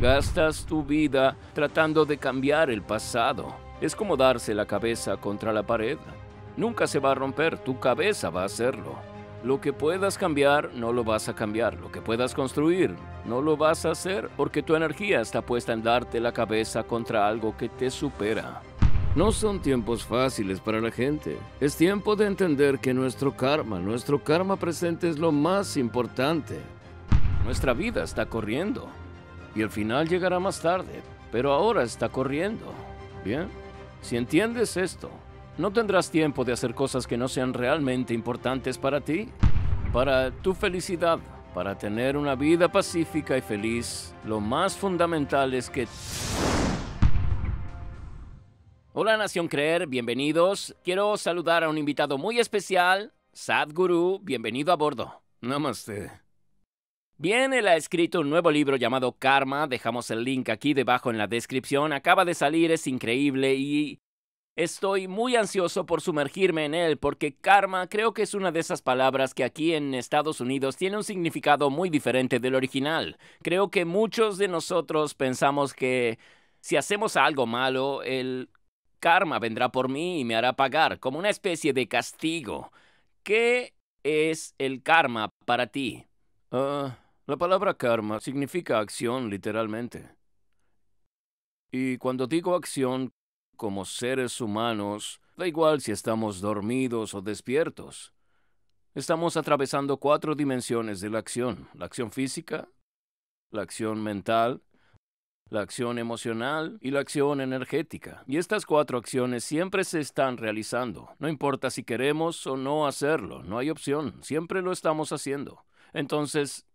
Gastas tu vida tratando de cambiar el pasado. Es como darse la cabeza contra la pared. Nunca se va a romper, tu cabeza va a hacerlo. Lo que puedas cambiar, no lo vas a cambiar. Lo que puedas construir, no lo vas a hacer porque tu energía está puesta en darte la cabeza contra algo que te supera. No son tiempos fáciles para la gente. Es tiempo de entender que nuestro karma, nuestro karma presente es lo más importante. Nuestra vida está corriendo y el final llegará más tarde, pero ahora está corriendo. Bien, si entiendes esto, no tendrás tiempo de hacer cosas que no sean realmente importantes para ti, para tu felicidad, para tener una vida pacífica y feliz. Lo más fundamental es que... Hola Nación Creer, bienvenidos. Quiero saludar a un invitado muy especial, Sadhguru, bienvenido a bordo. Namaste. Bien, él ha escrito un nuevo libro llamado Karma, dejamos el link aquí debajo en la descripción, acaba de salir, es increíble y estoy muy ansioso por sumergirme en él porque karma creo que es una de esas palabras que aquí en Estados Unidos tiene un significado muy diferente del original. Creo que muchos de nosotros pensamos que si hacemos algo malo, el karma vendrá por mí y me hará pagar, como una especie de castigo. ¿Qué es el karma para ti? Ah, la palabra karma significa acción literalmente. Y cuando digo acción, como seres humanos, da igual si estamos dormidos o despiertos. Estamos atravesando cuatro dimensiones de la acción. La acción física, la acción mental, la acción emocional y la acción energética. Y estas cuatro acciones siempre se están realizando. No importa si queremos o no hacerlo, no hay opción, siempre lo estamos haciendo. Entonces,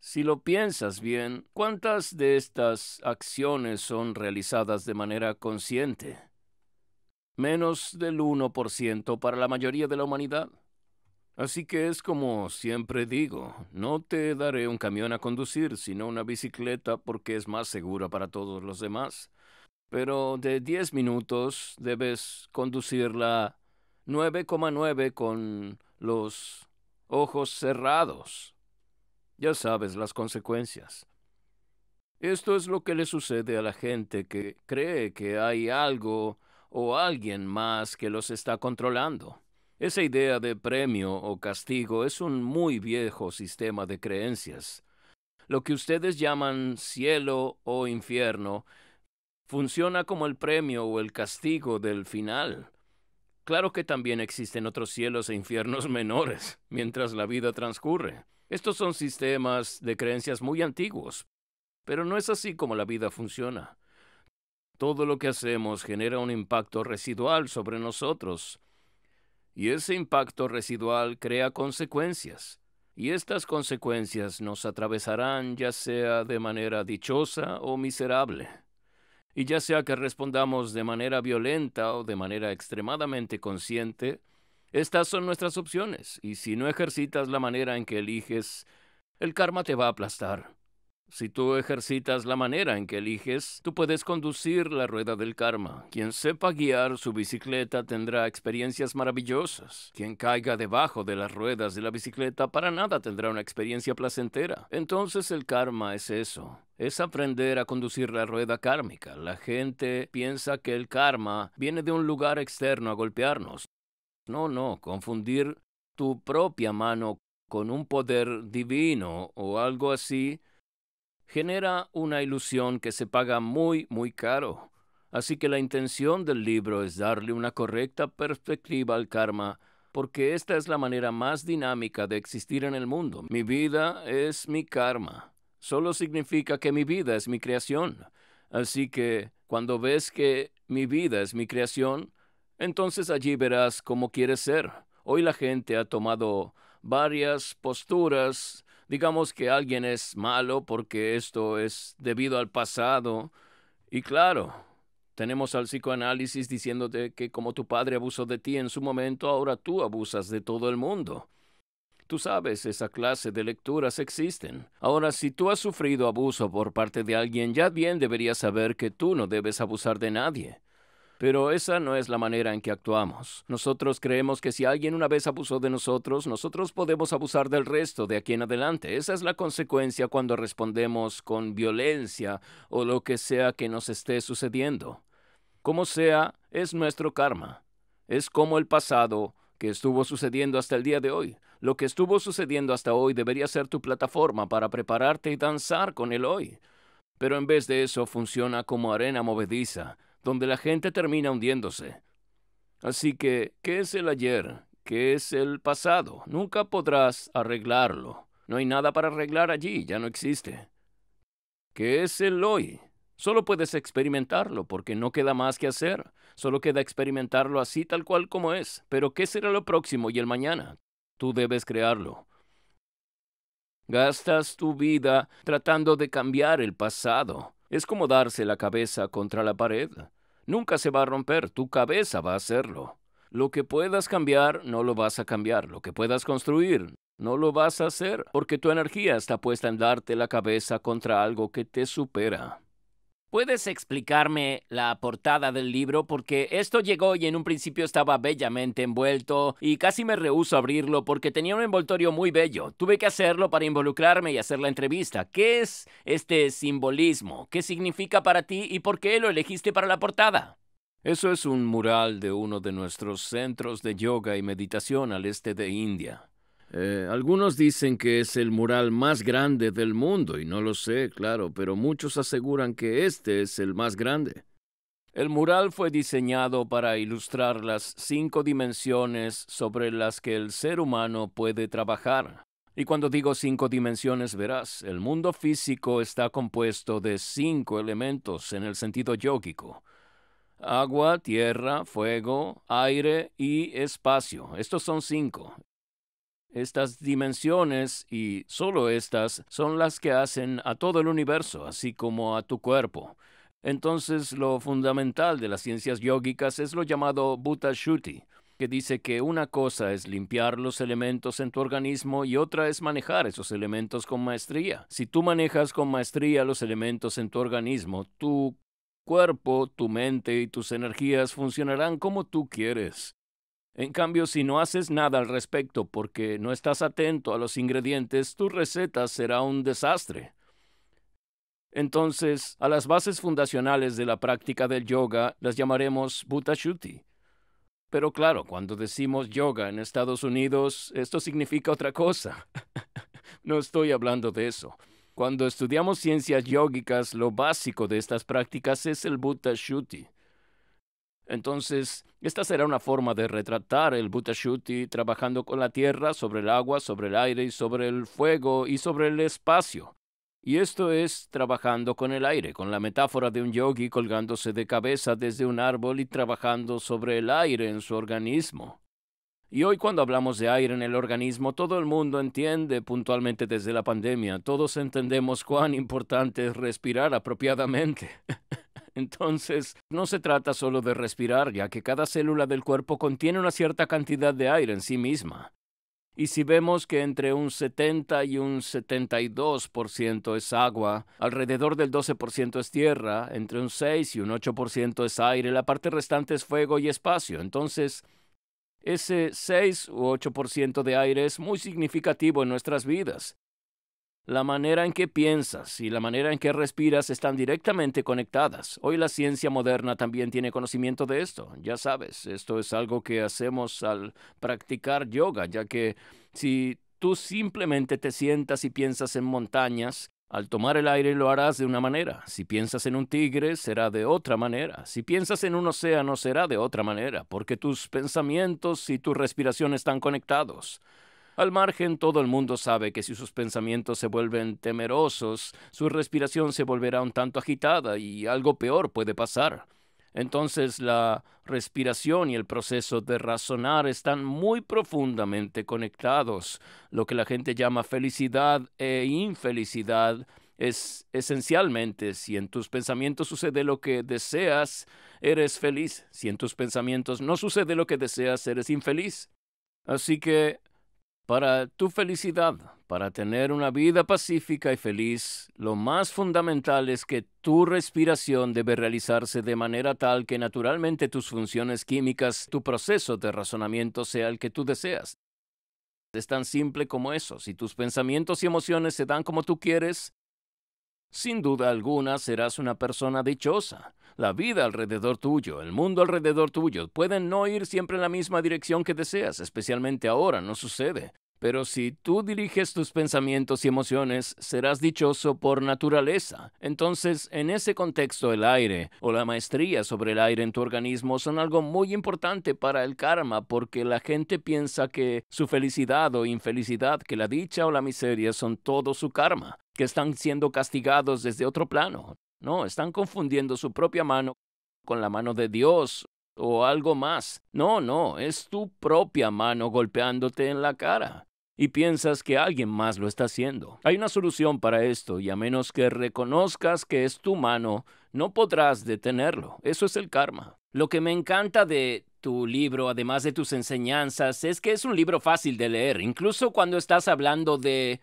si lo piensas bien, ¿cuántas de estas acciones son realizadas de manera consciente? Menos del 1% para la mayoría de la humanidad. Así que es como siempre digo, no te daré un camión a conducir, sino una bicicleta porque es más segura para todos los demás. Pero de 10 minutos debes conducirla 9,9 con los ojos cerrados. Ya sabes las consecuencias. Esto es lo que le sucede a la gente que cree que hay algo o alguien más que los está controlando. Esa idea de premio o castigo es un muy viejo sistema de creencias. Lo que ustedes llaman cielo o infierno funciona como el premio o el castigo del final. Claro que también existen otros cielos e infiernos menores mientras la vida transcurre. Estos son sistemas de creencias muy antiguos, pero no es así como la vida funciona. Todo lo que hacemos genera un impacto residual sobre nosotros, y ese impacto residual crea consecuencias, y estas consecuencias nos atravesarán ya sea de manera dichosa o miserable, y ya sea que respondamos de manera violenta o de manera extremadamente consciente, estas son nuestras opciones, y si no ejercitas la manera en que eliges, el karma te va a aplastar. Si tú ejercitas la manera en que eliges, tú puedes conducir la rueda del karma. Quien sepa guiar su bicicleta tendrá experiencias maravillosas. Quien caiga debajo de las ruedas de la bicicleta para nada tendrá una experiencia placentera. Entonces el karma es eso. Es aprender a conducir la rueda kármica. La gente piensa que el karma viene de un lugar externo a golpearnos. No, no, confundir tu propia mano con un poder divino o algo así genera una ilusión que se paga muy, muy caro. Así que la intención del libro es darle una correcta perspectiva al karma, porque esta es la manera más dinámica de existir en el mundo. Mi vida es mi karma. Solo significa que mi vida es mi creación. Así que cuando ves que mi vida es mi creación, entonces allí verás cómo quieres ser. Hoy la gente ha tomado varias posturas. Digamos que alguien es malo porque esto es debido al pasado. Y claro, tenemos al psicoanálisis diciéndote que como tu padre abusó de ti en su momento, ahora tú abusas de todo el mundo. Tú sabes, esa clase de lecturas existen. Ahora, si tú has sufrido abuso por parte de alguien, ya bien deberías saber que tú no debes abusar de nadie. Pero esa no es la manera en que actuamos. Nosotros creemos que si alguien una vez abusó de nosotros, nosotros podemos abusar del resto de aquí en adelante. Esa es la consecuencia cuando respondemos con violencia o lo que sea que nos esté sucediendo. Como sea, es nuestro karma. Es como el pasado que estuvo sucediendo hasta el día de hoy. Lo que estuvo sucediendo hasta hoy debería ser tu plataforma para prepararte y danzar con el hoy. Pero en vez de eso funciona como arena movediza donde la gente termina hundiéndose. Así que, ¿qué es el ayer? ¿Qué es el pasado? Nunca podrás arreglarlo. No hay nada para arreglar allí, ya no existe. ¿Qué es el hoy? Solo puedes experimentarlo porque no queda más que hacer. Solo queda experimentarlo así tal cual como es. Pero ¿qué será lo próximo y el mañana? Tú debes crearlo. Gastas tu vida tratando de cambiar el pasado. Es como darse la cabeza contra la pared. Nunca se va a romper, tu cabeza va a hacerlo. Lo que puedas cambiar, no lo vas a cambiar. Lo que puedas construir, no lo vas a hacer, porque tu energía está puesta en darte la cabeza contra algo que te supera. ¿Puedes explicarme la portada del libro? Porque esto llegó y en un principio estaba bellamente envuelto y casi me rehuso a abrirlo porque tenía un envoltorio muy bello. Tuve que hacerlo para involucrarme y hacer la entrevista. ¿Qué es este simbolismo? ¿Qué significa para ti y por qué lo elegiste para la portada? Eso es un mural de uno de nuestros centros de yoga y meditación al este de India. Eh, algunos dicen que es el mural más grande del mundo, y no lo sé, claro, pero muchos aseguran que este es el más grande. El mural fue diseñado para ilustrar las cinco dimensiones sobre las que el ser humano puede trabajar. Y cuando digo cinco dimensiones, verás, el mundo físico está compuesto de cinco elementos en el sentido yógico. Agua, tierra, fuego, aire y espacio. Estos son cinco. Estas dimensiones y solo estas son las que hacen a todo el universo, así como a tu cuerpo. Entonces, lo fundamental de las ciencias yógicas es lo llamado bhutashuti Shuti, que dice que una cosa es limpiar los elementos en tu organismo y otra es manejar esos elementos con maestría. Si tú manejas con maestría los elementos en tu organismo, tu cuerpo, tu mente y tus energías funcionarán como tú quieres. En cambio, si no haces nada al respecto porque no estás atento a los ingredientes, tu receta será un desastre. Entonces, a las bases fundacionales de la práctica del yoga las llamaremos Bhutashuti. Pero claro, cuando decimos yoga en Estados Unidos, esto significa otra cosa. no estoy hablando de eso. Cuando estudiamos ciencias yógicas, lo básico de estas prácticas es el Bhutashuti. Entonces, esta será una forma de retratar el Butashuti trabajando con la tierra, sobre el agua, sobre el aire y sobre el fuego y sobre el espacio. Y esto es trabajando con el aire, con la metáfora de un yogi colgándose de cabeza desde un árbol y trabajando sobre el aire en su organismo. Y hoy cuando hablamos de aire en el organismo, todo el mundo entiende puntualmente desde la pandemia, todos entendemos cuán importante es respirar apropiadamente. Entonces, no se trata solo de respirar, ya que cada célula del cuerpo contiene una cierta cantidad de aire en sí misma. Y si vemos que entre un 70 y un 72% es agua, alrededor del 12% es tierra, entre un 6 y un 8% es aire, la parte restante es fuego y espacio. Entonces, ese 6 u 8% de aire es muy significativo en nuestras vidas. La manera en que piensas y la manera en que respiras están directamente conectadas. Hoy la ciencia moderna también tiene conocimiento de esto. Ya sabes, esto es algo que hacemos al practicar yoga, ya que si tú simplemente te sientas y piensas en montañas, al tomar el aire lo harás de una manera. Si piensas en un tigre, será de otra manera. Si piensas en un océano, será de otra manera, porque tus pensamientos y tu respiración están conectados. Al margen, todo el mundo sabe que si sus pensamientos se vuelven temerosos, su respiración se volverá un tanto agitada y algo peor puede pasar. Entonces la respiración y el proceso de razonar están muy profundamente conectados. Lo que la gente llama felicidad e infelicidad es esencialmente si en tus pensamientos sucede lo que deseas, eres feliz. Si en tus pensamientos no sucede lo que deseas, eres infeliz. Así que para tu felicidad, para tener una vida pacífica y feliz, lo más fundamental es que tu respiración debe realizarse de manera tal que naturalmente tus funciones químicas, tu proceso de razonamiento sea el que tú deseas. Es tan simple como eso. Si tus pensamientos y emociones se dan como tú quieres, sin duda alguna serás una persona dichosa. La vida alrededor tuyo, el mundo alrededor tuyo, pueden no ir siempre en la misma dirección que deseas, especialmente ahora, no sucede. Pero si tú diriges tus pensamientos y emociones, serás dichoso por naturaleza. Entonces, en ese contexto, el aire o la maestría sobre el aire en tu organismo son algo muy importante para el karma, porque la gente piensa que su felicidad o infelicidad, que la dicha o la miseria son todo su karma, que están siendo castigados desde otro plano. No, están confundiendo su propia mano con la mano de Dios o algo más. No, no, es tu propia mano golpeándote en la cara y piensas que alguien más lo está haciendo. Hay una solución para esto y a menos que reconozcas que es tu mano, no podrás detenerlo. Eso es el karma. Lo que me encanta de tu libro, además de tus enseñanzas, es que es un libro fácil de leer. Incluso cuando estás hablando de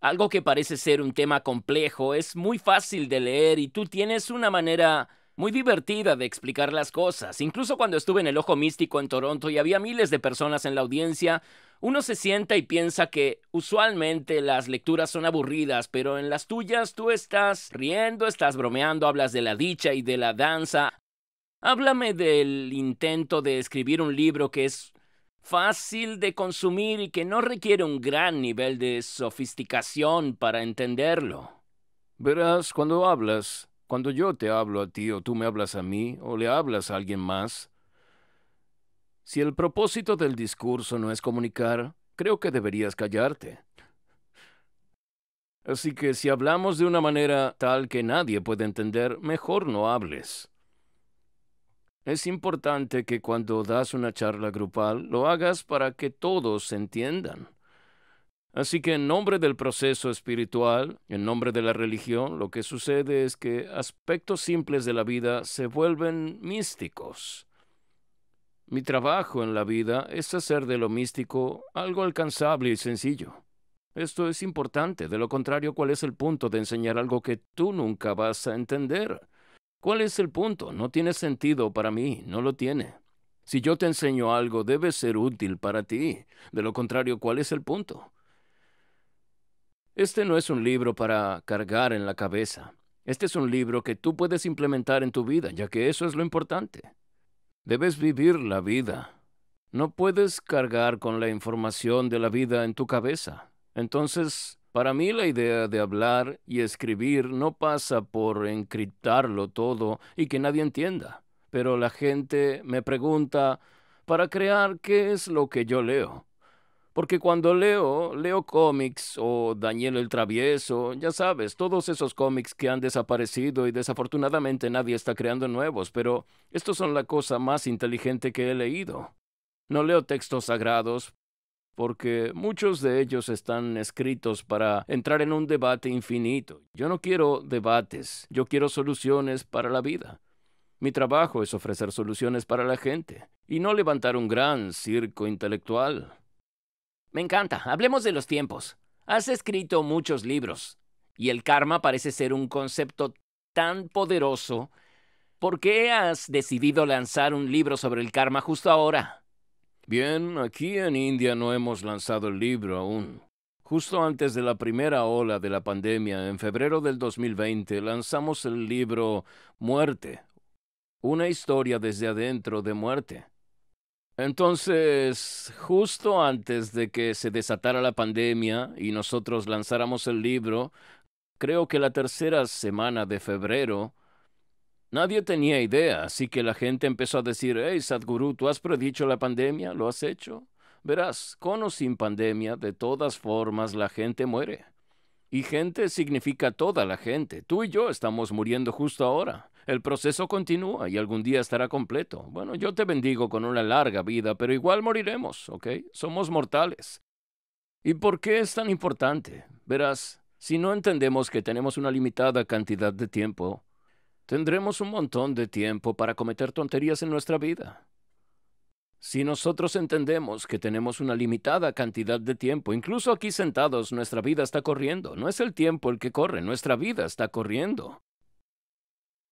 algo que parece ser un tema complejo, es muy fácil de leer y tú tienes una manera muy divertida de explicar las cosas. Incluso cuando estuve en el Ojo Místico en Toronto y había miles de personas en la audiencia, uno se sienta y piensa que usualmente las lecturas son aburridas, pero en las tuyas tú estás riendo, estás bromeando, hablas de la dicha y de la danza. Háblame del intento de escribir un libro que es fácil de consumir y que no requiere un gran nivel de sofisticación para entenderlo. Verás, cuando hablas, cuando yo te hablo a ti o tú me hablas a mí o le hablas a alguien más, si el propósito del discurso no es comunicar, creo que deberías callarte. Así que si hablamos de una manera tal que nadie puede entender, mejor no hables. Es importante que cuando das una charla grupal lo hagas para que todos se entiendan. Así que en nombre del proceso espiritual, en nombre de la religión, lo que sucede es que aspectos simples de la vida se vuelven místicos. Mi trabajo en la vida es hacer de lo místico algo alcanzable y sencillo. Esto es importante, de lo contrario, ¿cuál es el punto de enseñar algo que tú nunca vas a entender? ¿Cuál es el punto? No tiene sentido para mí, no lo tiene. Si yo te enseño algo, debe ser útil para ti. De lo contrario, ¿cuál es el punto? Este no es un libro para cargar en la cabeza. Este es un libro que tú puedes implementar en tu vida, ya que eso es lo importante. Debes vivir la vida. No puedes cargar con la información de la vida en tu cabeza. Entonces, para mí la idea de hablar y escribir no pasa por encriptarlo todo y que nadie entienda. Pero la gente me pregunta, para crear, ¿qué es lo que yo leo? Porque cuando leo, leo cómics o Daniel el Travieso, ya sabes, todos esos cómics que han desaparecido y desafortunadamente nadie está creando nuevos, pero estos son la cosa más inteligente que he leído. No leo textos sagrados, porque muchos de ellos están escritos para entrar en un debate infinito. Yo no quiero debates, yo quiero soluciones para la vida. Mi trabajo es ofrecer soluciones para la gente, y no levantar un gran circo intelectual. Me encanta. Hablemos de los tiempos. Has escrito muchos libros y el karma parece ser un concepto tan poderoso. ¿Por qué has decidido lanzar un libro sobre el karma justo ahora? Bien, aquí en India no hemos lanzado el libro aún. Justo antes de la primera ola de la pandemia, en febrero del 2020, lanzamos el libro Muerte, una historia desde adentro de muerte. Entonces, justo antes de que se desatara la pandemia y nosotros lanzáramos el libro, creo que la tercera semana de febrero, nadie tenía idea, así que la gente empezó a decir, hey, Sadhguru, ¿tú has predicho la pandemia? ¿Lo has hecho? Verás, con o sin pandemia, de todas formas la gente muere. Y gente significa toda la gente. Tú y yo estamos muriendo justo ahora. El proceso continúa y algún día estará completo. Bueno, yo te bendigo con una larga vida, pero igual moriremos, ¿ok? Somos mortales. ¿Y por qué es tan importante? Verás, si no entendemos que tenemos una limitada cantidad de tiempo, tendremos un montón de tiempo para cometer tonterías en nuestra vida. Si nosotros entendemos que tenemos una limitada cantidad de tiempo, incluso aquí sentados, nuestra vida está corriendo. No es el tiempo el que corre, nuestra vida está corriendo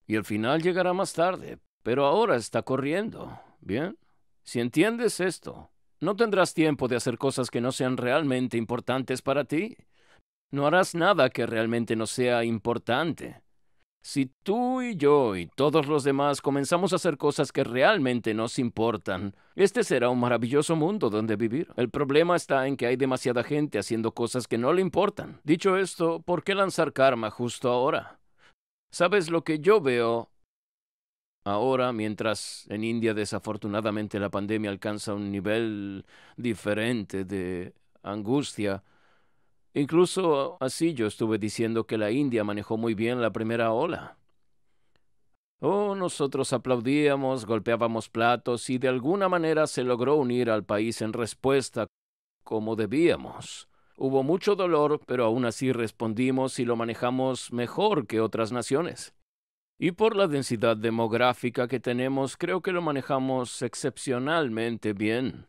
y el final llegará más tarde, pero ahora está corriendo. ¿Bien? Si entiendes esto, no tendrás tiempo de hacer cosas que no sean realmente importantes para ti. No harás nada que realmente no sea importante. Si tú y yo y todos los demás comenzamos a hacer cosas que realmente nos importan, este será un maravilloso mundo donde vivir. El problema está en que hay demasiada gente haciendo cosas que no le importan. Dicho esto, ¿por qué lanzar karma justo ahora? ¿Sabes lo que yo veo? Ahora, mientras en India desafortunadamente la pandemia alcanza un nivel diferente de angustia, incluso así yo estuve diciendo que la India manejó muy bien la primera ola. Oh, nosotros aplaudíamos, golpeábamos platos y de alguna manera se logró unir al país en respuesta como debíamos. Hubo mucho dolor, pero aún así respondimos y lo manejamos mejor que otras naciones. Y por la densidad demográfica que tenemos, creo que lo manejamos excepcionalmente bien.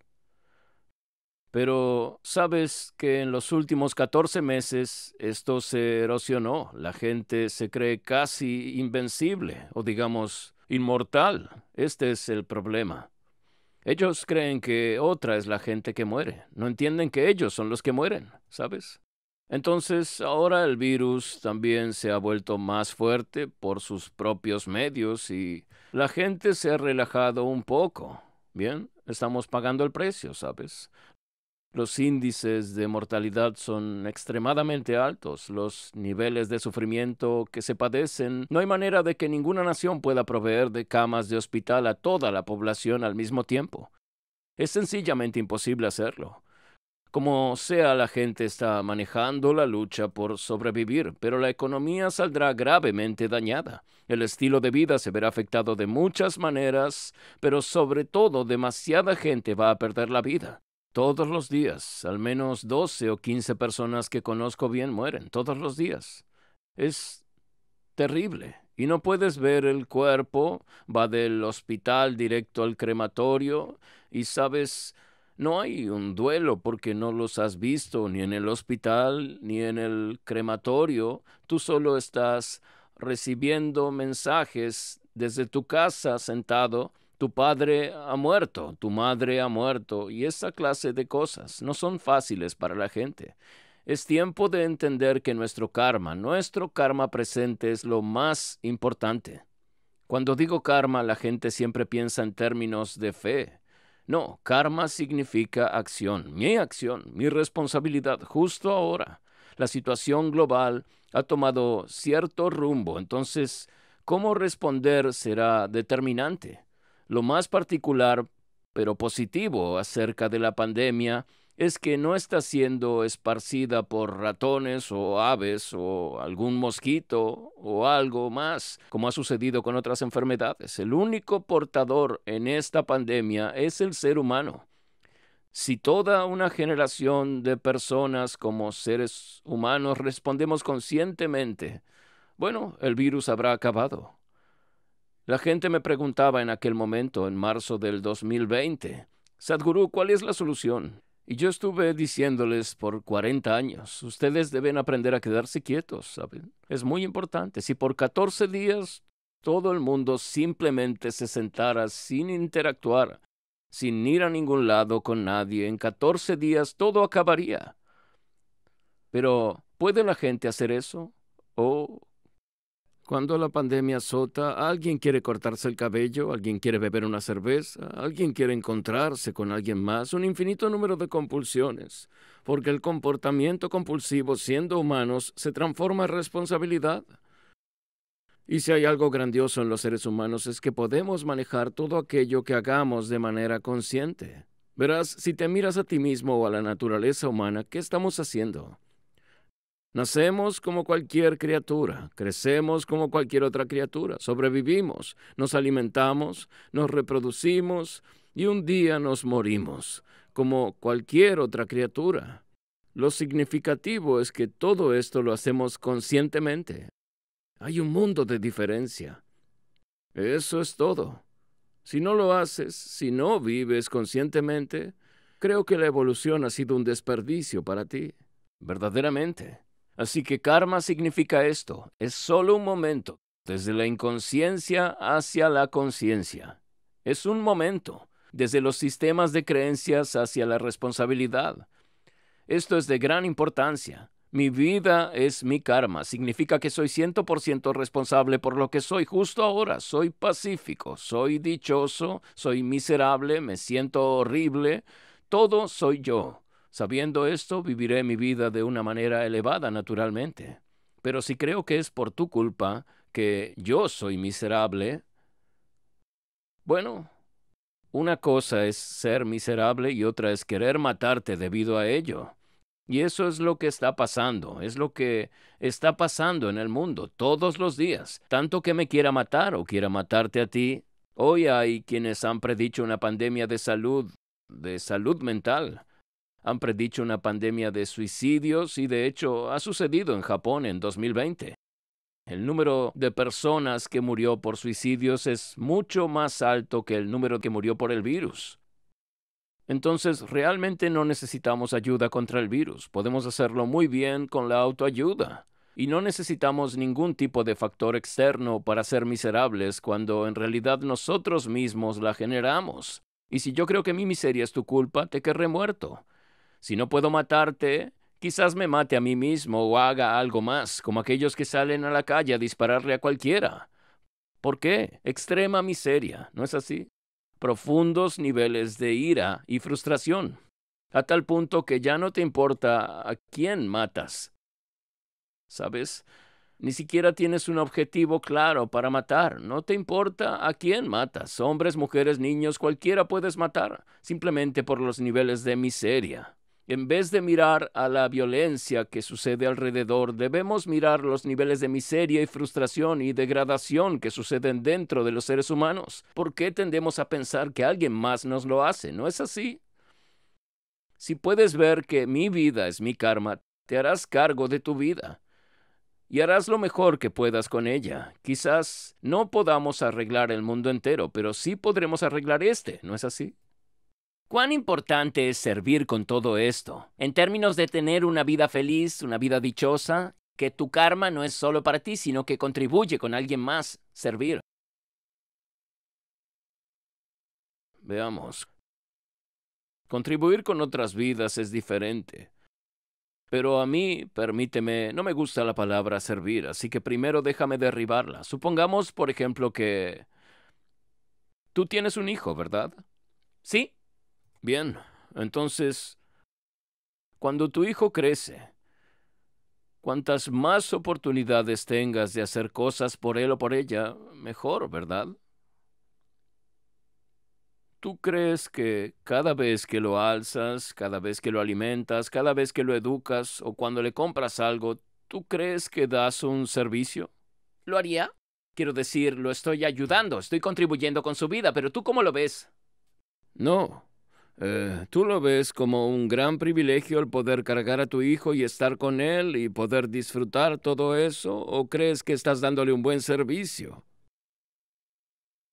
Pero sabes que en los últimos 14 meses esto se erosionó. La gente se cree casi invencible o digamos inmortal. Este es el problema. Ellos creen que otra es la gente que muere. No entienden que ellos son los que mueren, ¿sabes? Entonces, ahora el virus también se ha vuelto más fuerte por sus propios medios y la gente se ha relajado un poco. Bien, estamos pagando el precio, ¿sabes? Los índices de mortalidad son extremadamente altos, los niveles de sufrimiento que se padecen. No hay manera de que ninguna nación pueda proveer de camas de hospital a toda la población al mismo tiempo. Es sencillamente imposible hacerlo. Como sea, la gente está manejando la lucha por sobrevivir, pero la economía saldrá gravemente dañada. El estilo de vida se verá afectado de muchas maneras, pero sobre todo demasiada gente va a perder la vida. Todos los días, al menos 12 o 15 personas que conozco bien mueren, todos los días. Es terrible. Y no puedes ver el cuerpo, va del hospital directo al crematorio y sabes, no hay un duelo porque no los has visto ni en el hospital ni en el crematorio, tú solo estás recibiendo mensajes desde tu casa sentado tu padre ha muerto, tu madre ha muerto, y esa clase de cosas no son fáciles para la gente. Es tiempo de entender que nuestro karma, nuestro karma presente es lo más importante. Cuando digo karma, la gente siempre piensa en términos de fe. No, karma significa acción, mi acción, mi responsabilidad, justo ahora. La situación global ha tomado cierto rumbo, entonces cómo responder será determinante. Lo más particular, pero positivo, acerca de la pandemia es que no está siendo esparcida por ratones o aves o algún mosquito o algo más, como ha sucedido con otras enfermedades. El único portador en esta pandemia es el ser humano. Si toda una generación de personas como seres humanos respondemos conscientemente, bueno, el virus habrá acabado. La gente me preguntaba en aquel momento, en marzo del 2020, Sadhguru, ¿cuál es la solución? Y yo estuve diciéndoles por 40 años, ustedes deben aprender a quedarse quietos, ¿saben? Es muy importante. Si por 14 días todo el mundo simplemente se sentara sin interactuar, sin ir a ningún lado con nadie, en 14 días todo acabaría. Pero, ¿puede la gente hacer eso? ¿O cuando la pandemia azota, alguien quiere cortarse el cabello, alguien quiere beber una cerveza, alguien quiere encontrarse con alguien más, un infinito número de compulsiones, porque el comportamiento compulsivo siendo humanos se transforma en responsabilidad. Y si hay algo grandioso en los seres humanos es que podemos manejar todo aquello que hagamos de manera consciente. Verás, si te miras a ti mismo o a la naturaleza humana, ¿qué estamos haciendo? Nacemos como cualquier criatura, crecemos como cualquier otra criatura, sobrevivimos, nos alimentamos, nos reproducimos y un día nos morimos, como cualquier otra criatura. Lo significativo es que todo esto lo hacemos conscientemente. Hay un mundo de diferencia. Eso es todo. Si no lo haces, si no vives conscientemente, creo que la evolución ha sido un desperdicio para ti, verdaderamente. Así que karma significa esto, es solo un momento, desde la inconsciencia hacia la conciencia. Es un momento, desde los sistemas de creencias hacia la responsabilidad. Esto es de gran importancia. Mi vida es mi karma, significa que soy 100% responsable por lo que soy justo ahora. Soy pacífico, soy dichoso, soy miserable, me siento horrible. Todo soy yo. Sabiendo esto, viviré mi vida de una manera elevada naturalmente. Pero si creo que es por tu culpa que yo soy miserable, bueno, una cosa es ser miserable y otra es querer matarte debido a ello. Y eso es lo que está pasando, es lo que está pasando en el mundo todos los días. Tanto que me quiera matar o quiera matarte a ti, hoy hay quienes han predicho una pandemia de salud, de salud mental han predicho una pandemia de suicidios y de hecho ha sucedido en Japón en 2020. El número de personas que murió por suicidios es mucho más alto que el número que murió por el virus. Entonces, realmente no necesitamos ayuda contra el virus. Podemos hacerlo muy bien con la autoayuda. Y no necesitamos ningún tipo de factor externo para ser miserables cuando en realidad nosotros mismos la generamos. Y si yo creo que mi miseria es tu culpa, te querré muerto. Si no puedo matarte, quizás me mate a mí mismo o haga algo más, como aquellos que salen a la calle a dispararle a cualquiera. ¿Por qué? Extrema miseria, ¿no es así? Profundos niveles de ira y frustración, a tal punto que ya no te importa a quién matas. ¿Sabes? Ni siquiera tienes un objetivo claro para matar. No te importa a quién matas. Hombres, mujeres, niños, cualquiera puedes matar, simplemente por los niveles de miseria. En vez de mirar a la violencia que sucede alrededor, debemos mirar los niveles de miseria y frustración y degradación que suceden dentro de los seres humanos. ¿Por qué tendemos a pensar que alguien más nos lo hace? ¿No es así? Si puedes ver que mi vida es mi karma, te harás cargo de tu vida y harás lo mejor que puedas con ella. Quizás no podamos arreglar el mundo entero, pero sí podremos arreglar este, ¿no es así? ¿Cuán importante es servir con todo esto? En términos de tener una vida feliz, una vida dichosa, que tu karma no es solo para ti, sino que contribuye con alguien más servir. Veamos. Contribuir con otras vidas es diferente. Pero a mí, permíteme, no me gusta la palabra servir, así que primero déjame derribarla. Supongamos, por ejemplo, que... Tú tienes un hijo, ¿verdad? Sí, Bien, entonces, cuando tu hijo crece, cuantas más oportunidades tengas de hacer cosas por él o por ella, mejor, ¿verdad? ¿Tú crees que cada vez que lo alzas, cada vez que lo alimentas, cada vez que lo educas o cuando le compras algo, ¿tú crees que das un servicio? ¿Lo haría? Quiero decir, lo estoy ayudando, estoy contribuyendo con su vida, pero ¿tú cómo lo ves? No, eh, tú lo ves como un gran privilegio el poder cargar a tu hijo y estar con él y poder disfrutar todo eso, o crees que estás dándole un buen servicio?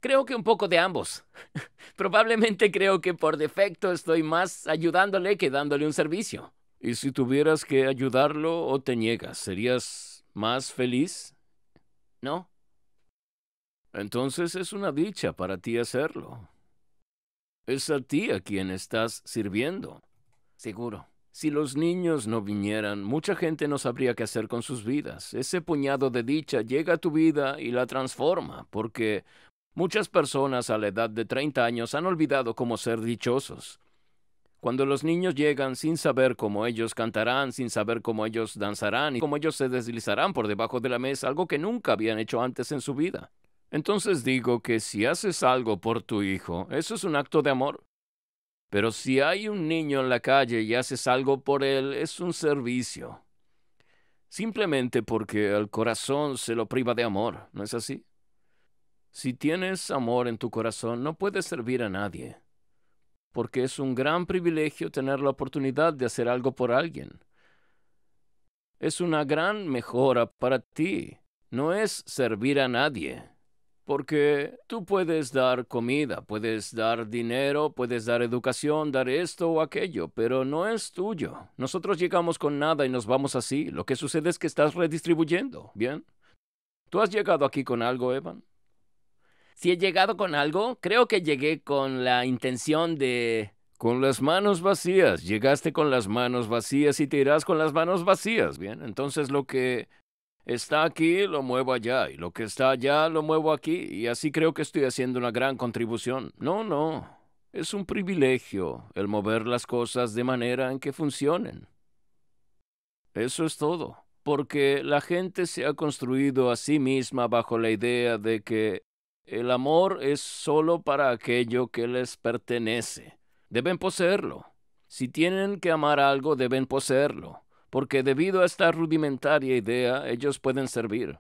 Creo que un poco de ambos. Probablemente creo que por defecto estoy más ayudándole que dándole un servicio. ¿Y si tuvieras que ayudarlo o te niegas, serías más feliz? ¿No? Entonces es una dicha para ti hacerlo. Es a ti a quien estás sirviendo. Seguro. Si los niños no vinieran, mucha gente no sabría qué hacer con sus vidas. Ese puñado de dicha llega a tu vida y la transforma, porque muchas personas a la edad de 30 años han olvidado cómo ser dichosos. Cuando los niños llegan sin saber cómo ellos cantarán, sin saber cómo ellos danzarán y cómo ellos se deslizarán por debajo de la mesa, algo que nunca habían hecho antes en su vida. Entonces digo que si haces algo por tu hijo, eso es un acto de amor. Pero si hay un niño en la calle y haces algo por él, es un servicio. Simplemente porque el corazón se lo priva de amor, ¿no es así? Si tienes amor en tu corazón, no puedes servir a nadie, porque es un gran privilegio tener la oportunidad de hacer algo por alguien. Es una gran mejora para ti, no es servir a nadie. Porque tú puedes dar comida, puedes dar dinero, puedes dar educación, dar esto o aquello, pero no es tuyo. Nosotros llegamos con nada y nos vamos así. Lo que sucede es que estás redistribuyendo, ¿bien? ¿Tú has llegado aquí con algo, Evan? Si he llegado con algo, creo que llegué con la intención de... Con las manos vacías. Llegaste con las manos vacías y te irás con las manos vacías, ¿bien? Entonces lo que está aquí, lo muevo allá, y lo que está allá, lo muevo aquí, y así creo que estoy haciendo una gran contribución. No, no. Es un privilegio el mover las cosas de manera en que funcionen. Eso es todo, porque la gente se ha construido a sí misma bajo la idea de que el amor es solo para aquello que les pertenece. Deben poseerlo. Si tienen que amar algo, deben poseerlo porque debido a esta rudimentaria idea ellos pueden servir.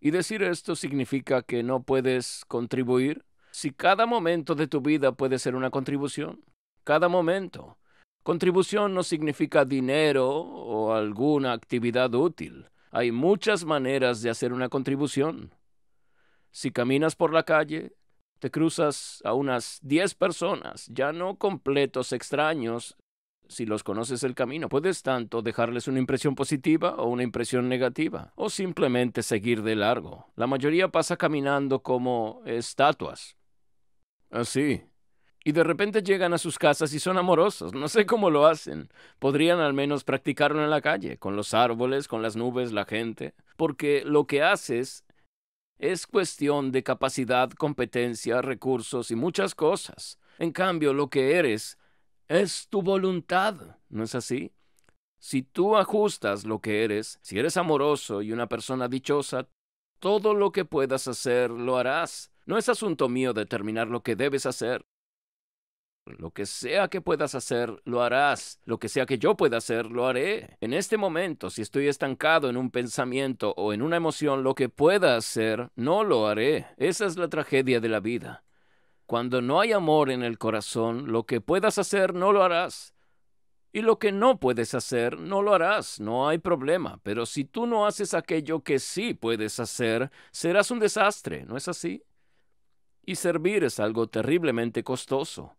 Y decir esto significa que no puedes contribuir si cada momento de tu vida puede ser una contribución. Cada momento. Contribución no significa dinero o alguna actividad útil. Hay muchas maneras de hacer una contribución. Si caminas por la calle, te cruzas a unas 10 personas, ya no completos extraños, si los conoces el camino. Puedes tanto dejarles una impresión positiva o una impresión negativa, o simplemente seguir de largo. La mayoría pasa caminando como estatuas. Así. Ah, y de repente llegan a sus casas y son amorosos. No sé cómo lo hacen. Podrían al menos practicarlo en la calle, con los árboles, con las nubes, la gente. Porque lo que haces es cuestión de capacidad, competencia, recursos y muchas cosas. En cambio, lo que eres es tu voluntad, ¿no es así? Si tú ajustas lo que eres, si eres amoroso y una persona dichosa, todo lo que puedas hacer lo harás. No es asunto mío determinar lo que debes hacer. Lo que sea que puedas hacer, lo harás. Lo que sea que yo pueda hacer, lo haré. En este momento, si estoy estancado en un pensamiento o en una emoción, lo que pueda hacer, no lo haré. Esa es la tragedia de la vida. Cuando no hay amor en el corazón, lo que puedas hacer no lo harás. Y lo que no puedes hacer, no lo harás, no hay problema. Pero si tú no haces aquello que sí puedes hacer, serás un desastre, ¿no es así? Y servir es algo terriblemente costoso,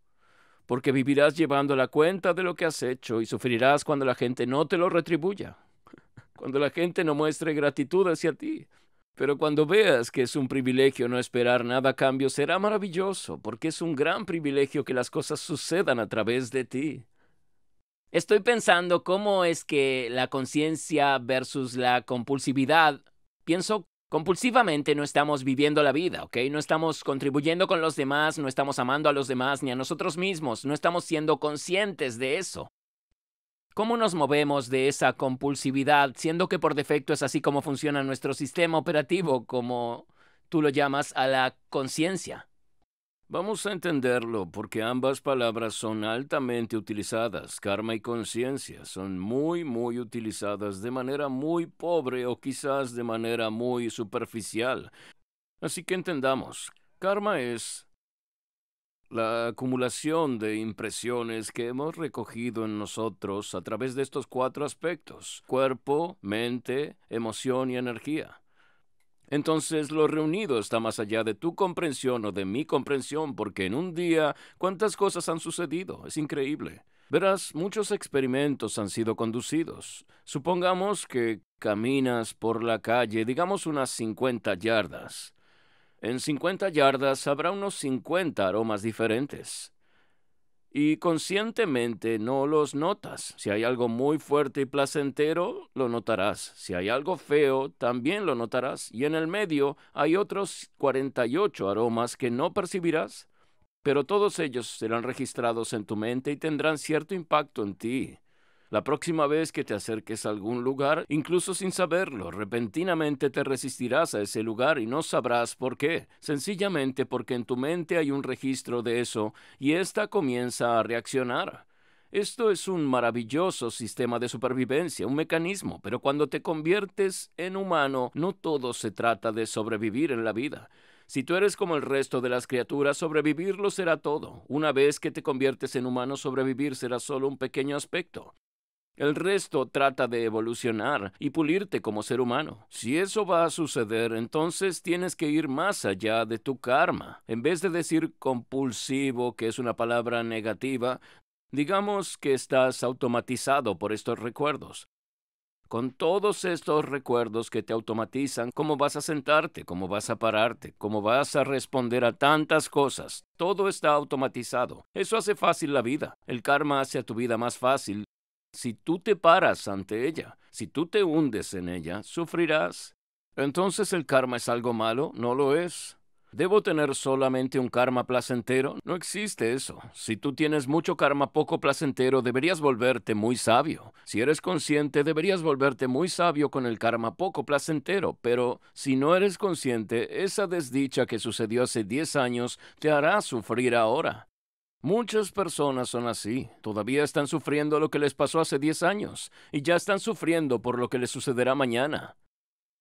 porque vivirás llevando la cuenta de lo que has hecho y sufrirás cuando la gente no te lo retribuya, cuando la gente no muestre gratitud hacia ti. Pero cuando veas que es un privilegio no esperar nada a cambio, será maravilloso, porque es un gran privilegio que las cosas sucedan a través de ti. Estoy pensando cómo es que la conciencia versus la compulsividad, pienso compulsivamente no estamos viviendo la vida, ¿ok? No estamos contribuyendo con los demás, no estamos amando a los demás ni a nosotros mismos, no estamos siendo conscientes de eso. ¿Cómo nos movemos de esa compulsividad, siendo que por defecto es así como funciona nuestro sistema operativo, como tú lo llamas, a la conciencia? Vamos a entenderlo, porque ambas palabras son altamente utilizadas. Karma y conciencia son muy, muy utilizadas de manera muy pobre o quizás de manera muy superficial. Así que entendamos, karma es la acumulación de impresiones que hemos recogido en nosotros a través de estos cuatro aspectos, cuerpo, mente, emoción y energía. Entonces lo reunido está más allá de tu comprensión o de mi comprensión, porque en un día cuántas cosas han sucedido, es increíble. Verás, muchos experimentos han sido conducidos. Supongamos que caminas por la calle, digamos unas 50 yardas. En 50 yardas habrá unos 50 aromas diferentes. Y conscientemente no los notas. Si hay algo muy fuerte y placentero, lo notarás. Si hay algo feo, también lo notarás. Y en el medio hay otros 48 aromas que no percibirás, pero todos ellos serán registrados en tu mente y tendrán cierto impacto en ti. La próxima vez que te acerques a algún lugar, incluso sin saberlo, repentinamente te resistirás a ese lugar y no sabrás por qué, sencillamente porque en tu mente hay un registro de eso y ésta comienza a reaccionar. Esto es un maravilloso sistema de supervivencia, un mecanismo, pero cuando te conviertes en humano, no todo se trata de sobrevivir en la vida. Si tú eres como el resto de las criaturas, sobrevivirlo será todo. Una vez que te conviertes en humano, sobrevivir será solo un pequeño aspecto. El resto trata de evolucionar y pulirte como ser humano. Si eso va a suceder, entonces tienes que ir más allá de tu karma. En vez de decir compulsivo, que es una palabra negativa, digamos que estás automatizado por estos recuerdos. Con todos estos recuerdos que te automatizan, cómo vas a sentarte, cómo vas a pararte, cómo vas a responder a tantas cosas. Todo está automatizado. Eso hace fácil la vida. El karma hace a tu vida más fácil si tú te paras ante ella, si tú te hundes en ella, sufrirás. Entonces el karma es algo malo, no lo es. ¿Debo tener solamente un karma placentero? No existe eso. Si tú tienes mucho karma poco placentero, deberías volverte muy sabio. Si eres consciente, deberías volverte muy sabio con el karma poco placentero, pero si no eres consciente, esa desdicha que sucedió hace 10 años te hará sufrir ahora. Muchas personas son así. Todavía están sufriendo lo que les pasó hace 10 años y ya están sufriendo por lo que les sucederá mañana.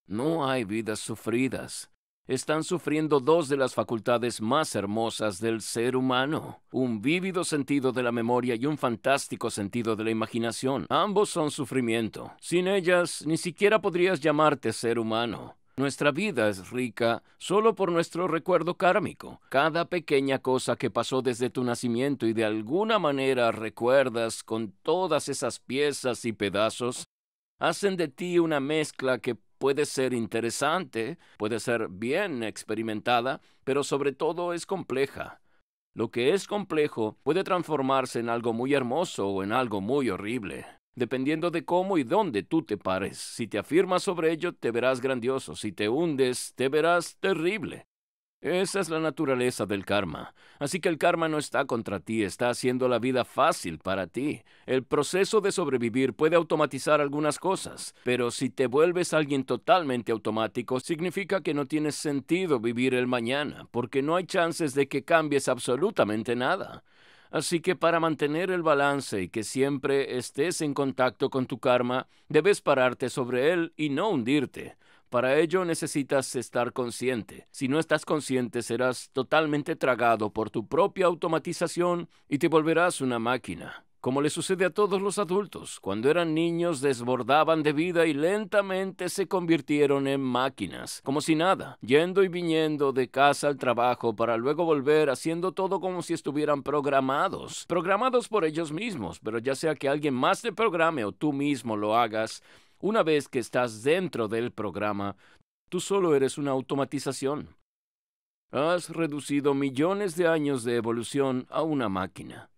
No hay vidas sufridas. Están sufriendo dos de las facultades más hermosas del ser humano, un vívido sentido de la memoria y un fantástico sentido de la imaginación. Ambos son sufrimiento. Sin ellas, ni siquiera podrías llamarte ser humano. Nuestra vida es rica solo por nuestro recuerdo kármico. Cada pequeña cosa que pasó desde tu nacimiento y de alguna manera recuerdas con todas esas piezas y pedazos, hacen de ti una mezcla que puede ser interesante, puede ser bien experimentada, pero sobre todo es compleja. Lo que es complejo puede transformarse en algo muy hermoso o en algo muy horrible dependiendo de cómo y dónde tú te pares. Si te afirmas sobre ello, te verás grandioso. Si te hundes, te verás terrible. Esa es la naturaleza del karma. Así que el karma no está contra ti, está haciendo la vida fácil para ti. El proceso de sobrevivir puede automatizar algunas cosas, pero si te vuelves alguien totalmente automático, significa que no tienes sentido vivir el mañana, porque no hay chances de que cambies absolutamente nada. Así que para mantener el balance y que siempre estés en contacto con tu karma, debes pararte sobre él y no hundirte. Para ello necesitas estar consciente. Si no estás consciente serás totalmente tragado por tu propia automatización y te volverás una máquina. Como le sucede a todos los adultos, cuando eran niños desbordaban de vida y lentamente se convirtieron en máquinas, como si nada, yendo y viniendo de casa al trabajo para luego volver haciendo todo como si estuvieran programados, programados por ellos mismos, pero ya sea que alguien más te programe o tú mismo lo hagas, una vez que estás dentro del programa, tú solo eres una automatización. Has reducido millones de años de evolución a una máquina.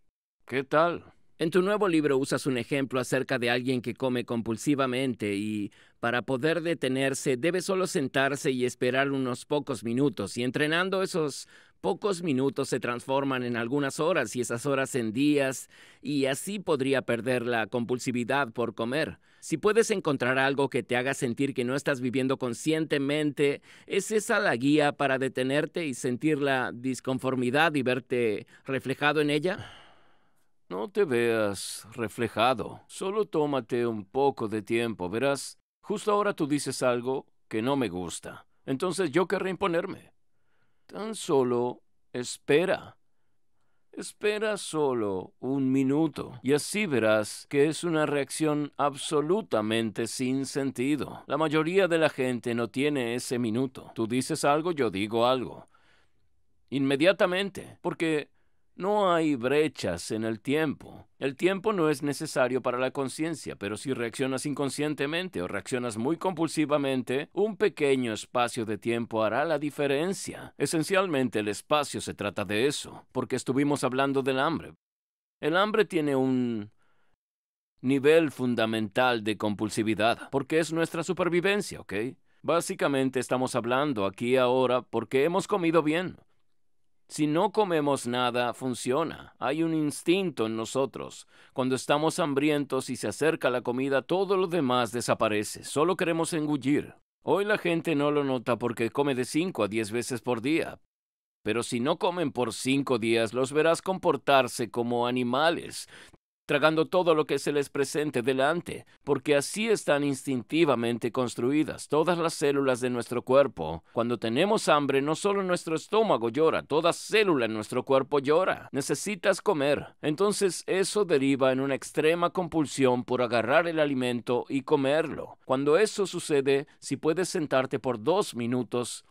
¿Qué tal? En tu nuevo libro usas un ejemplo acerca de alguien que come compulsivamente y para poder detenerse debe solo sentarse y esperar unos pocos minutos y entrenando esos pocos minutos se transforman en algunas horas y esas horas en días y así podría perder la compulsividad por comer. Si puedes encontrar algo que te haga sentir que no estás viviendo conscientemente, es esa la guía para detenerte y sentir la disconformidad y verte reflejado en ella. No te veas reflejado. Solo tómate un poco de tiempo, verás. Justo ahora tú dices algo que no me gusta. Entonces yo querré imponerme. Tan solo espera. Espera solo un minuto y así verás que es una reacción absolutamente sin sentido. La mayoría de la gente no tiene ese minuto. Tú dices algo, yo digo algo. Inmediatamente, porque no hay brechas en el tiempo. El tiempo no es necesario para la conciencia, pero si reaccionas inconscientemente o reaccionas muy compulsivamente, un pequeño espacio de tiempo hará la diferencia. Esencialmente el espacio se trata de eso, porque estuvimos hablando del hambre. El hambre tiene un nivel fundamental de compulsividad, porque es nuestra supervivencia, ¿ok? Básicamente estamos hablando aquí ahora porque hemos comido bien. Si no comemos nada, funciona. Hay un instinto en nosotros. Cuando estamos hambrientos y se acerca la comida, todo lo demás desaparece. Solo queremos engullir. Hoy la gente no lo nota porque come de 5 a 10 veces por día. Pero si no comen por cinco días, los verás comportarse como animales tragando todo lo que se les presente delante, porque así están instintivamente construidas todas las células de nuestro cuerpo. Cuando tenemos hambre, no solo nuestro estómago llora, toda célula en nuestro cuerpo llora. Necesitas comer. Entonces eso deriva en una extrema compulsión por agarrar el alimento y comerlo. Cuando eso sucede, si puedes sentarte por dos minutos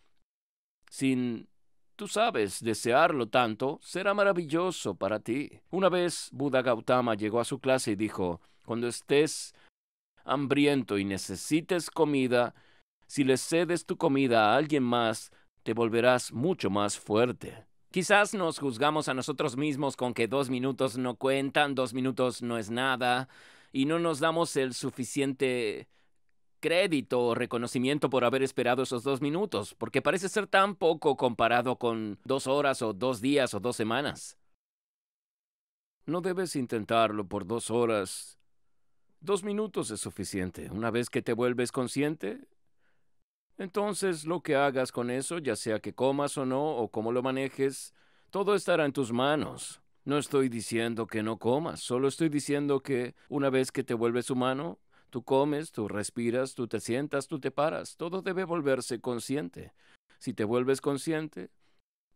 sin Tú sabes, desearlo tanto será maravilloso para ti. Una vez Buda Gautama llegó a su clase y dijo, cuando estés hambriento y necesites comida, si le cedes tu comida a alguien más, te volverás mucho más fuerte. Quizás nos juzgamos a nosotros mismos con que dos minutos no cuentan, dos minutos no es nada, y no nos damos el suficiente crédito o reconocimiento por haber esperado esos dos minutos, porque parece ser tan poco comparado con dos horas o dos días o dos semanas. No debes intentarlo por dos horas. Dos minutos es suficiente. Una vez que te vuelves consciente, entonces lo que hagas con eso, ya sea que comas o no, o cómo lo manejes, todo estará en tus manos. No estoy diciendo que no comas, solo estoy diciendo que una vez que te vuelves humano, Tú comes, tú respiras, tú te sientas, tú te paras. Todo debe volverse consciente. Si te vuelves consciente,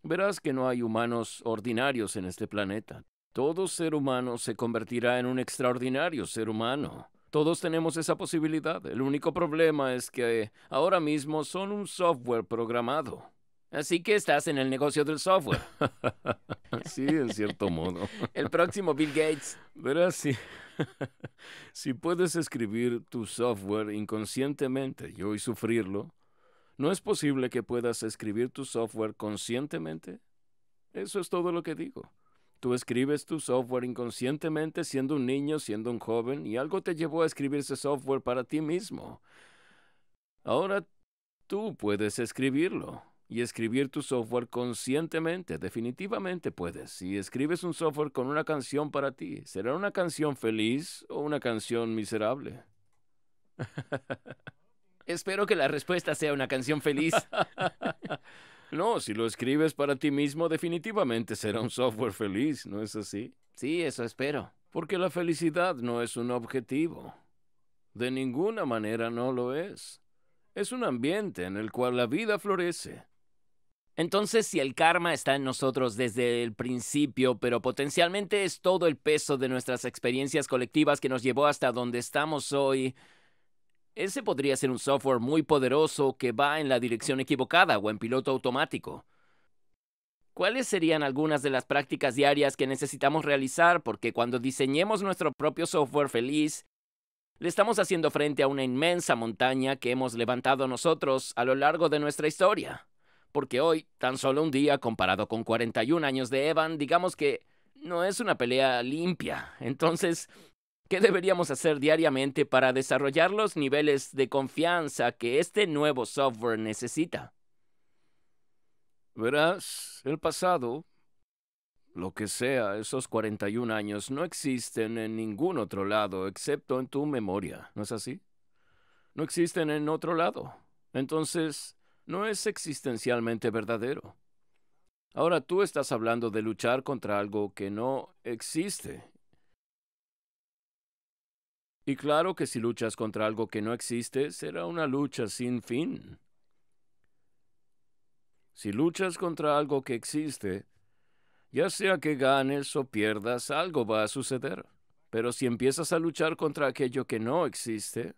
verás que no hay humanos ordinarios en este planeta. Todo ser humano se convertirá en un extraordinario ser humano. Todos tenemos esa posibilidad. El único problema es que ahora mismo son un software programado. Así que estás en el negocio del software. sí, en cierto modo. el próximo Bill Gates. Verás, si, si puedes escribir tu software inconscientemente y hoy sufrirlo, ¿no es posible que puedas escribir tu software conscientemente? Eso es todo lo que digo. Tú escribes tu software inconscientemente siendo un niño, siendo un joven, y algo te llevó a escribir ese software para ti mismo. Ahora tú puedes escribirlo y escribir tu software conscientemente. Definitivamente puedes. Si escribes un software con una canción para ti, ¿será una canción feliz o una canción miserable? Espero que la respuesta sea una canción feliz. no, si lo escribes para ti mismo, definitivamente será un software feliz, ¿no es así? Sí, eso espero. Porque la felicidad no es un objetivo. De ninguna manera no lo es. Es un ambiente en el cual la vida florece. Entonces, si el karma está en nosotros desde el principio, pero potencialmente es todo el peso de nuestras experiencias colectivas que nos llevó hasta donde estamos hoy, ese podría ser un software muy poderoso que va en la dirección equivocada o en piloto automático. ¿Cuáles serían algunas de las prácticas diarias que necesitamos realizar? Porque cuando diseñemos nuestro propio software feliz, le estamos haciendo frente a una inmensa montaña que hemos levantado nosotros a lo largo de nuestra historia porque hoy, tan solo un día comparado con 41 años de Evan, digamos que no es una pelea limpia. Entonces, ¿qué deberíamos hacer diariamente para desarrollar los niveles de confianza que este nuevo software necesita? Verás, el pasado, lo que sea, esos 41 años no existen en ningún otro lado excepto en tu memoria, ¿no es así? No existen en otro lado. Entonces, no es existencialmente verdadero. Ahora tú estás hablando de luchar contra algo que no existe. Y claro que si luchas contra algo que no existe, será una lucha sin fin. Si luchas contra algo que existe, ya sea que ganes o pierdas, algo va a suceder. Pero si empiezas a luchar contra aquello que no existe,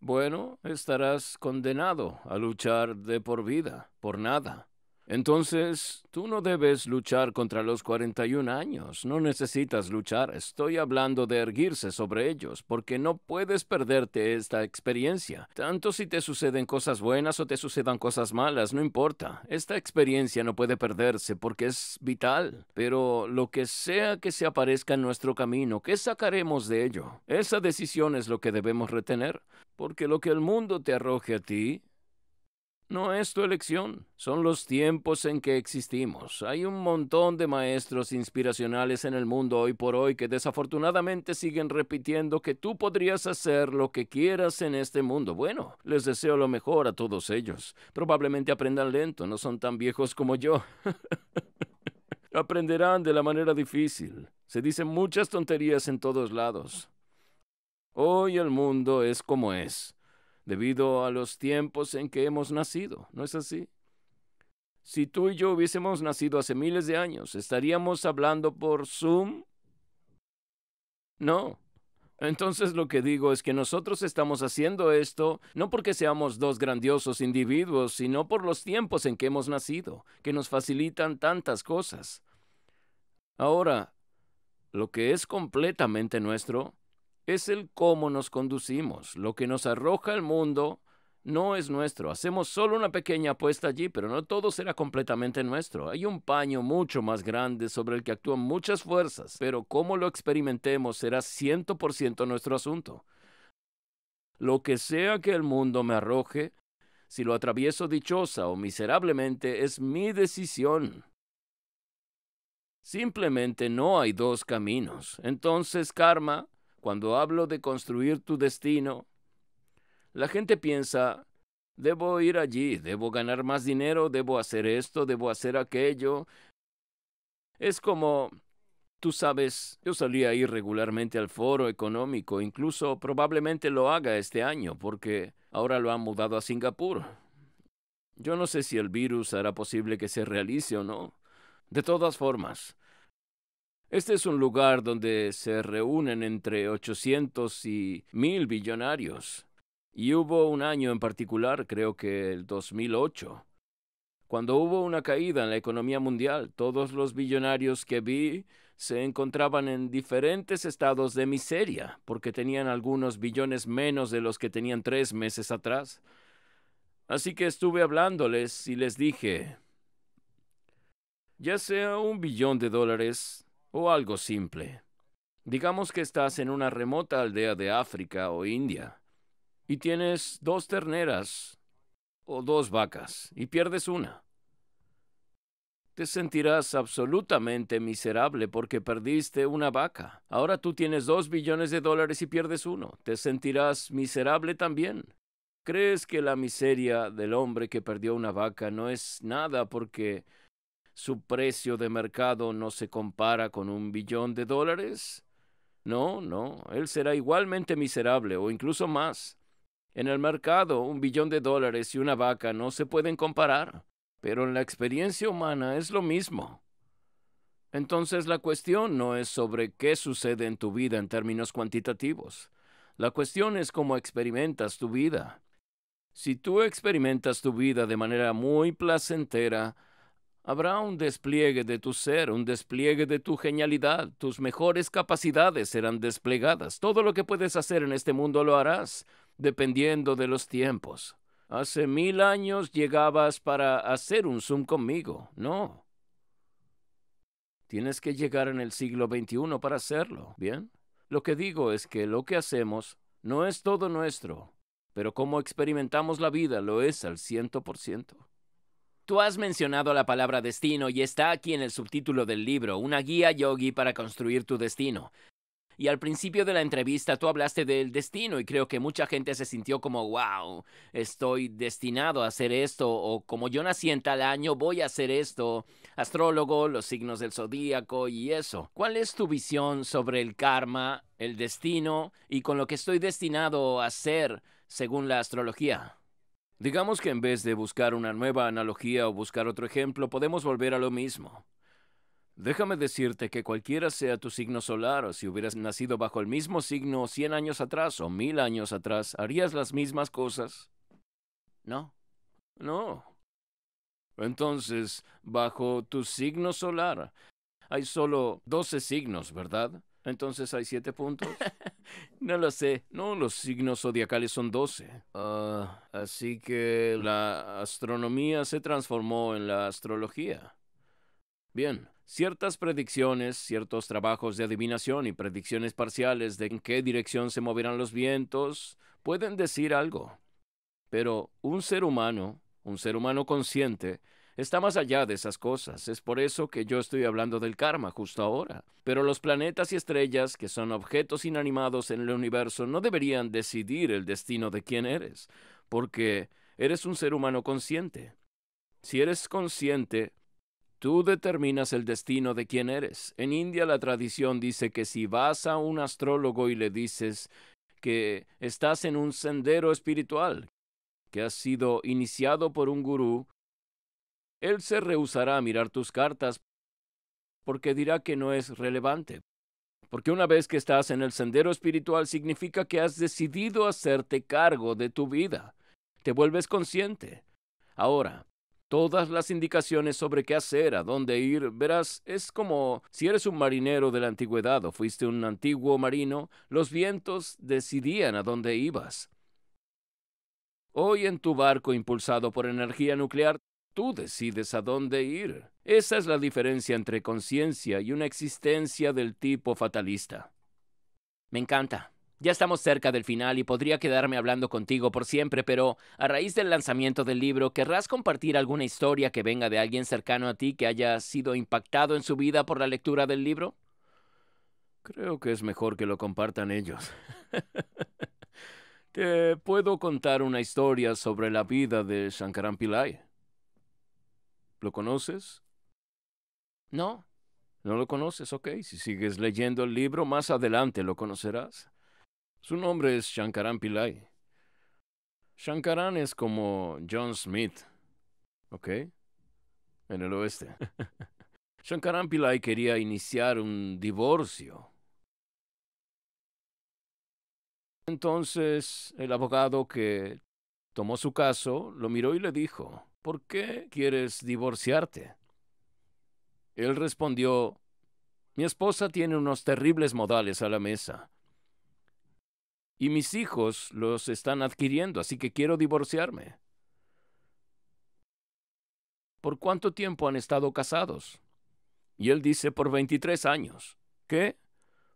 bueno, estarás condenado a luchar de por vida, por nada. Entonces, tú no debes luchar contra los 41 años, no necesitas luchar, estoy hablando de erguirse sobre ellos, porque no puedes perderte esta experiencia. Tanto si te suceden cosas buenas o te sucedan cosas malas, no importa, esta experiencia no puede perderse porque es vital. Pero lo que sea que se aparezca en nuestro camino, ¿qué sacaremos de ello? Esa decisión es lo que debemos retener, porque lo que el mundo te arroje a ti, no es tu elección, son los tiempos en que existimos. Hay un montón de maestros inspiracionales en el mundo hoy por hoy que desafortunadamente siguen repitiendo que tú podrías hacer lo que quieras en este mundo. Bueno, les deseo lo mejor a todos ellos. Probablemente aprendan lento, no son tan viejos como yo. Aprenderán de la manera difícil. Se dicen muchas tonterías en todos lados. Hoy el mundo es como es debido a los tiempos en que hemos nacido, ¿no es así? Si tú y yo hubiésemos nacido hace miles de años, ¿estaríamos hablando por Zoom? No. Entonces lo que digo es que nosotros estamos haciendo esto no porque seamos dos grandiosos individuos, sino por los tiempos en que hemos nacido, que nos facilitan tantas cosas. Ahora, lo que es completamente nuestro es el cómo nos conducimos. Lo que nos arroja el mundo no es nuestro. Hacemos solo una pequeña apuesta allí, pero no todo será completamente nuestro. Hay un paño mucho más grande sobre el que actúan muchas fuerzas, pero cómo lo experimentemos será 100% nuestro asunto. Lo que sea que el mundo me arroje, si lo atravieso dichosa o miserablemente, es mi decisión. Simplemente no hay dos caminos. Entonces, karma cuando hablo de construir tu destino, la gente piensa, debo ir allí, debo ganar más dinero, debo hacer esto, debo hacer aquello. Es como, tú sabes, yo a ir regularmente al foro económico, incluso probablemente lo haga este año, porque ahora lo han mudado a Singapur. Yo no sé si el virus hará posible que se realice o no. De todas formas, este es un lugar donde se reúnen entre 800 y 1000 billonarios. Y hubo un año en particular, creo que el 2008, cuando hubo una caída en la economía mundial. Todos los billonarios que vi se encontraban en diferentes estados de miseria, porque tenían algunos billones menos de los que tenían tres meses atrás. Así que estuve hablándoles y les dije, ya sea un billón de dólares, o algo simple. Digamos que estás en una remota aldea de África o India y tienes dos terneras o dos vacas y pierdes una. Te sentirás absolutamente miserable porque perdiste una vaca. Ahora tú tienes dos billones de dólares y pierdes uno. Te sentirás miserable también. ¿Crees que la miseria del hombre que perdió una vaca no es nada porque su precio de mercado no se compara con un billón de dólares? No, no, él será igualmente miserable o incluso más. En el mercado, un billón de dólares y una vaca no se pueden comparar, pero en la experiencia humana es lo mismo. Entonces la cuestión no es sobre qué sucede en tu vida en términos cuantitativos. La cuestión es cómo experimentas tu vida. Si tú experimentas tu vida de manera muy placentera, Habrá un despliegue de tu ser, un despliegue de tu genialidad, tus mejores capacidades serán desplegadas. Todo lo que puedes hacer en este mundo lo harás, dependiendo de los tiempos. Hace mil años llegabas para hacer un Zoom conmigo, no. Tienes que llegar en el siglo XXI para hacerlo, ¿bien? Lo que digo es que lo que hacemos no es todo nuestro, pero como experimentamos la vida lo es al ciento por ciento. Tú has mencionado la palabra destino y está aquí en el subtítulo del libro, una guía yogi para construir tu destino. Y al principio de la entrevista tú hablaste del destino y creo que mucha gente se sintió como, wow, estoy destinado a hacer esto o como yo nací en tal año voy a hacer esto, astrólogo, los signos del zodíaco y eso. ¿Cuál es tu visión sobre el karma, el destino y con lo que estoy destinado a hacer según la astrología? Digamos que en vez de buscar una nueva analogía o buscar otro ejemplo, podemos volver a lo mismo. Déjame decirte que cualquiera sea tu signo solar, si hubieras nacido bajo el mismo signo 100 años atrás o 1000 años atrás, ¿harías las mismas cosas? No. No. Entonces, bajo tu signo solar, hay solo 12 signos, ¿verdad? Entonces hay siete puntos. no lo sé. No, los signos zodiacales son doce. Ah, así que la astronomía se transformó en la astrología. Bien, ciertas predicciones, ciertos trabajos de adivinación y predicciones parciales de en qué dirección se moverán los vientos pueden decir algo. Pero un ser humano, un ser humano consciente, Está más allá de esas cosas, es por eso que yo estoy hablando del karma justo ahora. Pero los planetas y estrellas, que son objetos inanimados en el universo, no deberían decidir el destino de quién eres, porque eres un ser humano consciente. Si eres consciente, Tú determinas el destino de quién eres. En India la tradición dice que si vas a un astrólogo y le dices que estás en un sendero espiritual, que has sido iniciado por un gurú, él se rehusará a mirar tus cartas porque dirá que no es relevante. Porque una vez que estás en el sendero espiritual significa que has decidido hacerte cargo de tu vida. Te vuelves consciente. Ahora, todas las indicaciones sobre qué hacer, a dónde ir, verás, es como si eres un marinero de la antigüedad o fuiste un antiguo marino, los vientos decidían a dónde ibas. Hoy en tu barco impulsado por energía nuclear Tú decides a dónde ir. Esa es la diferencia entre conciencia y una existencia del tipo fatalista. Me encanta. Ya estamos cerca del final y podría quedarme hablando contigo por siempre, pero a raíz del lanzamiento del libro, ¿querrás compartir alguna historia que venga de alguien cercano a ti que haya sido impactado en su vida por la lectura del libro? Creo que es mejor que lo compartan ellos. Te puedo contar una historia sobre la vida de Shankaran Pillai. ¿Lo conoces? No, no lo conoces, ok. Si sigues leyendo el libro, más adelante lo conocerás. Su nombre es Shankaran Pillai. Shankaran es como John Smith, ok, en el oeste. Shankaran Pillai quería iniciar un divorcio. Entonces el abogado que tomó su caso lo miró y le dijo, ¿por qué quieres divorciarte? Él respondió, mi esposa tiene unos terribles modales a la mesa. Y mis hijos los están adquiriendo, así que quiero divorciarme. ¿Por cuánto tiempo han estado casados? Y él dice, por 23 años. ¿Qué?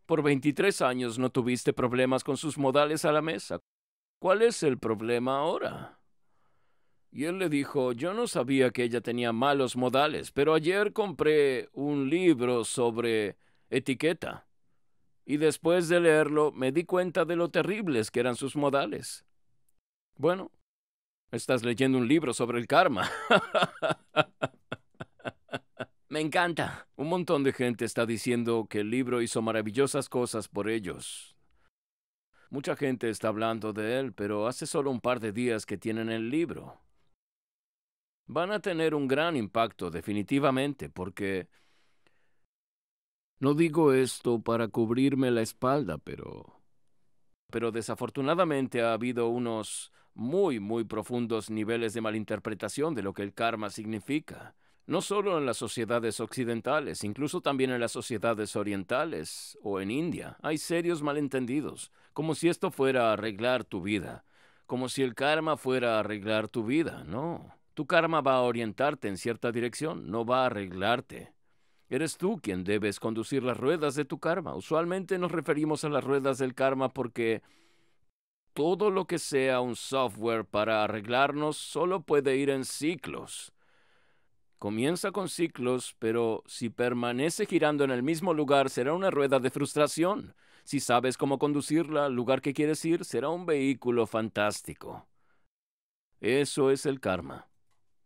Por 23 años no tuviste problemas con sus modales a la mesa. ¿Cuál es el problema ahora? Y él le dijo, yo no sabía que ella tenía malos modales, pero ayer compré un libro sobre etiqueta. Y después de leerlo me di cuenta de lo terribles que eran sus modales. Bueno, estás leyendo un libro sobre el karma. me encanta. Un montón de gente está diciendo que el libro hizo maravillosas cosas por ellos. Mucha gente está hablando de él, pero hace solo un par de días que tienen el libro van a tener un gran impacto definitivamente, porque... No digo esto para cubrirme la espalda, pero... Pero desafortunadamente ha habido unos muy, muy profundos niveles de malinterpretación de lo que el karma significa, no solo en las sociedades occidentales, incluso también en las sociedades orientales o en India. Hay serios malentendidos, como si esto fuera a arreglar tu vida, como si el karma fuera a arreglar tu vida, no. Tu karma va a orientarte en cierta dirección, no va a arreglarte. Eres tú quien debes conducir las ruedas de tu karma. Usualmente nos referimos a las ruedas del karma porque todo lo que sea un software para arreglarnos solo puede ir en ciclos. Comienza con ciclos, pero si permanece girando en el mismo lugar será una rueda de frustración. Si sabes cómo conducirla al lugar que quieres ir, será un vehículo fantástico. Eso es el karma.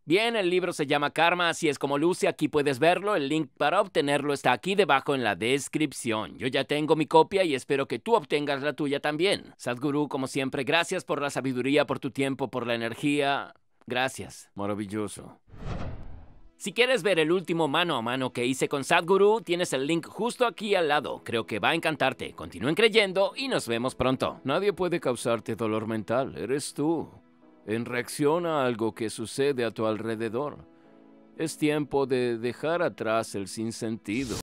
Bien, el libro se llama Karma, así es como luce, aquí puedes verlo, el link para obtenerlo está aquí debajo en la descripción. Yo ya tengo mi copia y espero que tú obtengas la tuya también. Sadhguru, como siempre, gracias por la sabiduría, por tu tiempo, por la energía. Gracias, maravilloso. Si quieres ver el último mano a mano que hice con Sadhguru, tienes el link justo aquí al lado. Creo que va a encantarte. Continúen creyendo y nos vemos pronto. Nadie puede causarte dolor mental, eres tú en reacción a algo que sucede a tu alrededor. Es tiempo de dejar atrás el sinsentido